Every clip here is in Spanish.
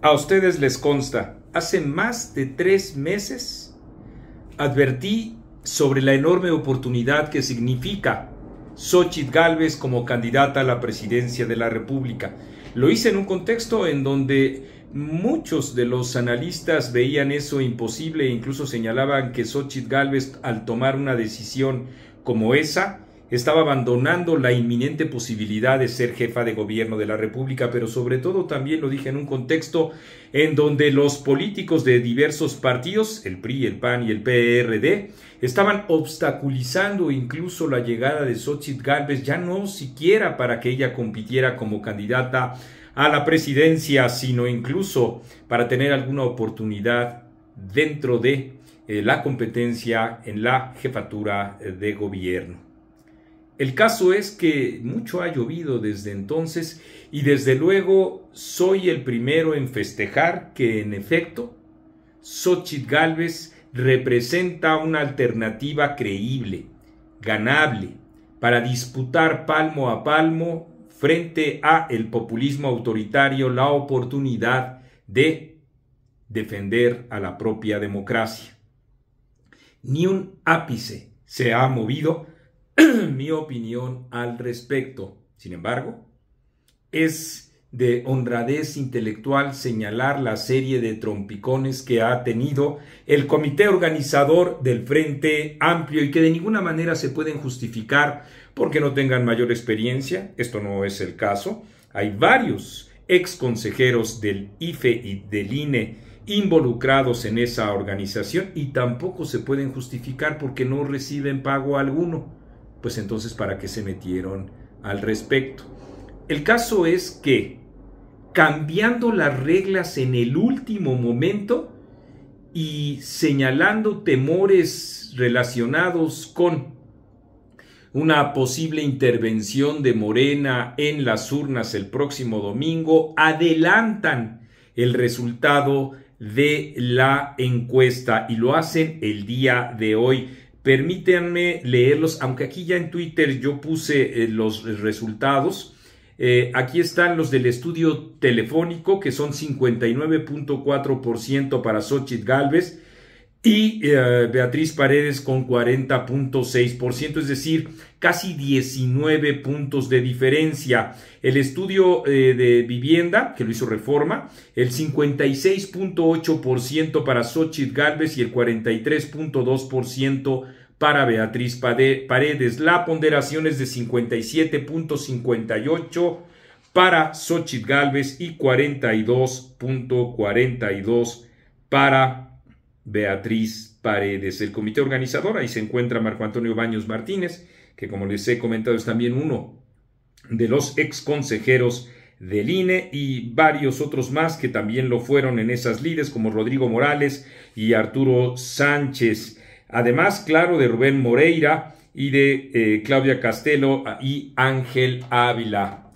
A ustedes les consta, hace más de tres meses advertí sobre la enorme oportunidad que significa Xochitl Gálvez como candidata a la presidencia de la República. Lo hice en un contexto en donde muchos de los analistas veían eso imposible e incluso señalaban que Xochitl Gálvez al tomar una decisión como esa estaba abandonando la inminente posibilidad de ser jefa de gobierno de la República, pero sobre todo también lo dije en un contexto en donde los políticos de diversos partidos, el PRI, el PAN y el PRD, e estaban obstaculizando incluso la llegada de Xochitl Gálvez, ya no siquiera para que ella compitiera como candidata a la presidencia, sino incluso para tener alguna oportunidad dentro de eh, la competencia en la jefatura de gobierno. El caso es que mucho ha llovido desde entonces y desde luego soy el primero en festejar que en efecto Xochitl Galvez representa una alternativa creíble, ganable, para disputar palmo a palmo frente a el populismo autoritario la oportunidad de defender a la propia democracia. Ni un ápice se ha movido mi opinión al respecto. Sin embargo, es de honradez intelectual señalar la serie de trompicones que ha tenido el comité organizador del Frente Amplio y que de ninguna manera se pueden justificar porque no tengan mayor experiencia. Esto no es el caso. Hay varios ex consejeros del IFE y del INE involucrados en esa organización y tampoco se pueden justificar porque no reciben pago alguno pues entonces para qué se metieron al respecto. El caso es que cambiando las reglas en el último momento y señalando temores relacionados con una posible intervención de Morena en las urnas el próximo domingo, adelantan el resultado de la encuesta y lo hacen el día de hoy. Permítanme leerlos, aunque aquí ya en Twitter yo puse eh, los resultados. Eh, aquí están los del estudio telefónico, que son 59.4% para Xochitl Galvez y eh, Beatriz Paredes con 40.6%, es decir, casi 19 puntos de diferencia. El estudio de vivienda, que lo hizo Reforma, el 56.8% para Xochitl Galvez y el 43.2% para Beatriz Paredes. La ponderación es de 57.58 para Xochitl Galvez y 42.42 para Beatriz Paredes. El comité organizador, ahí se encuentra Marco Antonio Baños Martínez, que como les he comentado es también uno de los ex consejeros del INE y varios otros más que también lo fueron en esas lides como Rodrigo Morales y Arturo Sánchez. Además, claro, de Rubén Moreira y de eh, Claudia Castelo y Ángel Ávila.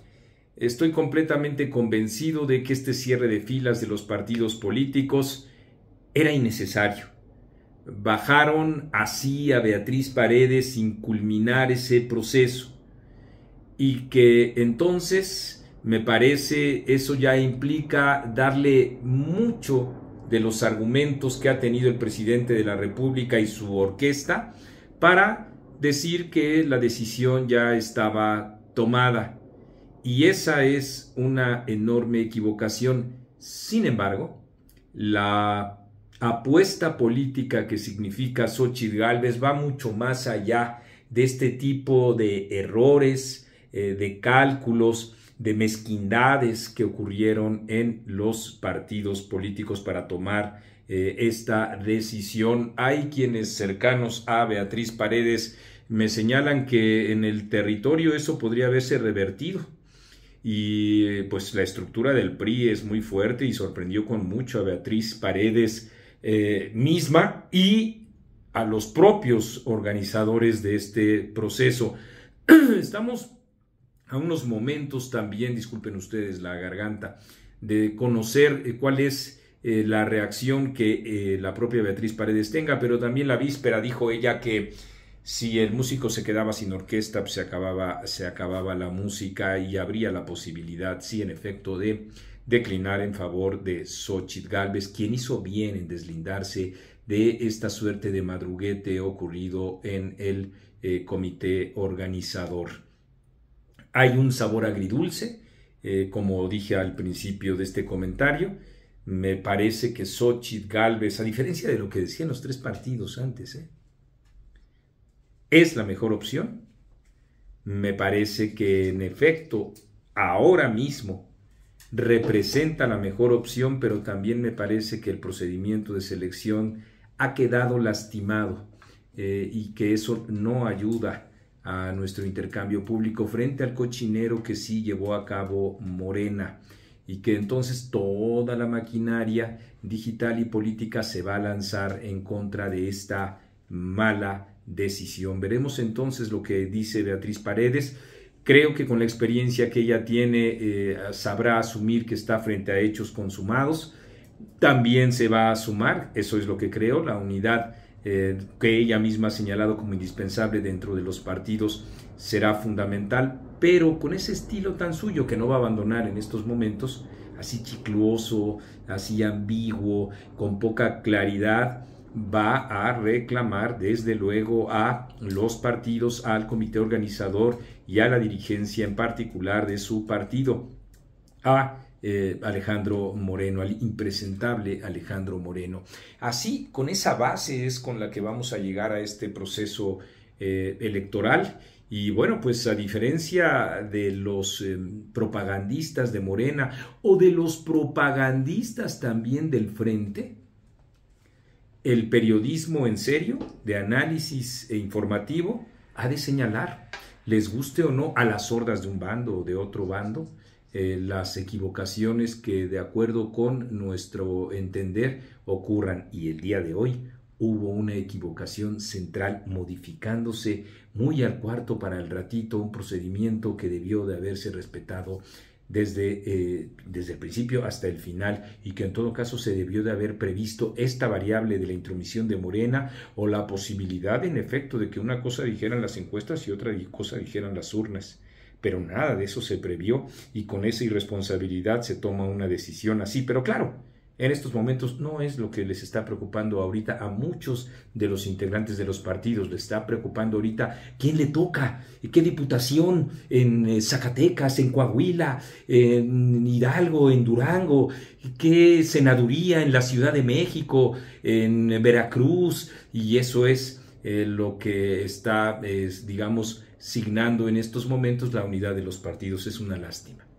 Estoy completamente convencido de que este cierre de filas de los partidos políticos era innecesario. Bajaron así a Beatriz Paredes sin culminar ese proceso y que entonces me parece eso ya implica darle mucho de los argumentos que ha tenido el presidente de la República y su orquesta para decir que la decisión ya estaba tomada. Y esa es una enorme equivocación. Sin embargo, la apuesta política que significa Xochitl Galvez va mucho más allá de este tipo de errores, eh, de cálculos, de mezquindades que ocurrieron en los partidos políticos para tomar eh, esta decisión. Hay quienes cercanos a Beatriz Paredes me señalan que en el territorio eso podría haberse revertido. Y eh, pues la estructura del PRI es muy fuerte y sorprendió con mucho a Beatriz Paredes eh, misma y a los propios organizadores de este proceso. Estamos a unos momentos también, disculpen ustedes la garganta, de conocer eh, cuál es eh, la reacción que eh, la propia Beatriz Paredes tenga, pero también la víspera dijo ella que si el músico se quedaba sin orquesta, pues se acababa, se acababa la música y habría la posibilidad, sí, en efecto, de declinar en favor de Xochitl Galvez, quien hizo bien en deslindarse de esta suerte de madruguete ocurrido en el comité organizador. Hay un sabor agridulce, eh, como dije al principio de este comentario. Me parece que Xochitl Galvez, a diferencia de lo que decían los tres partidos antes, eh, es la mejor opción. Me parece que en efecto ahora mismo representa la mejor opción, pero también me parece que el procedimiento de selección ha quedado lastimado eh, y que eso no ayuda a nuestro intercambio público frente al cochinero que sí llevó a cabo Morena y que entonces toda la maquinaria digital y política se va a lanzar en contra de esta mala decisión. Veremos entonces lo que dice Beatriz Paredes. Creo que con la experiencia que ella tiene eh, sabrá asumir que está frente a hechos consumados. También se va a sumar, eso es lo que creo, la unidad eh, que ella misma ha señalado como indispensable dentro de los partidos, será fundamental, pero con ese estilo tan suyo que no va a abandonar en estos momentos, así chicluoso, así ambiguo, con poca claridad, va a reclamar desde luego a los partidos, al comité organizador y a la dirigencia en particular de su partido. A eh, Alejandro Moreno, al impresentable Alejandro Moreno. Así, con esa base es con la que vamos a llegar a este proceso eh, electoral. Y bueno, pues a diferencia de los em, propagandistas de Morena o de los propagandistas también del Frente, el periodismo en serio, de análisis e informativo, ha de señalar, les guste o no, a las hordas de un bando o de otro bando, eh, las equivocaciones que de acuerdo con nuestro entender ocurran. Y el día de hoy hubo una equivocación central modificándose muy al cuarto para el ratito un procedimiento que debió de haberse respetado desde, eh, desde el principio hasta el final y que en todo caso se debió de haber previsto esta variable de la intromisión de Morena o la posibilidad en efecto de que una cosa dijeran las encuestas y otra cosa dijeran las urnas pero nada de eso se previó y con esa irresponsabilidad se toma una decisión así. Pero claro, en estos momentos no es lo que les está preocupando ahorita a muchos de los integrantes de los partidos. Les está preocupando ahorita quién le toca, qué diputación en eh, Zacatecas, en Coahuila, en Hidalgo, en Durango, qué senaduría en la Ciudad de México, en Veracruz. Y eso es eh, lo que está, es, digamos, signando en estos momentos la unidad de los partidos. Es una lástima.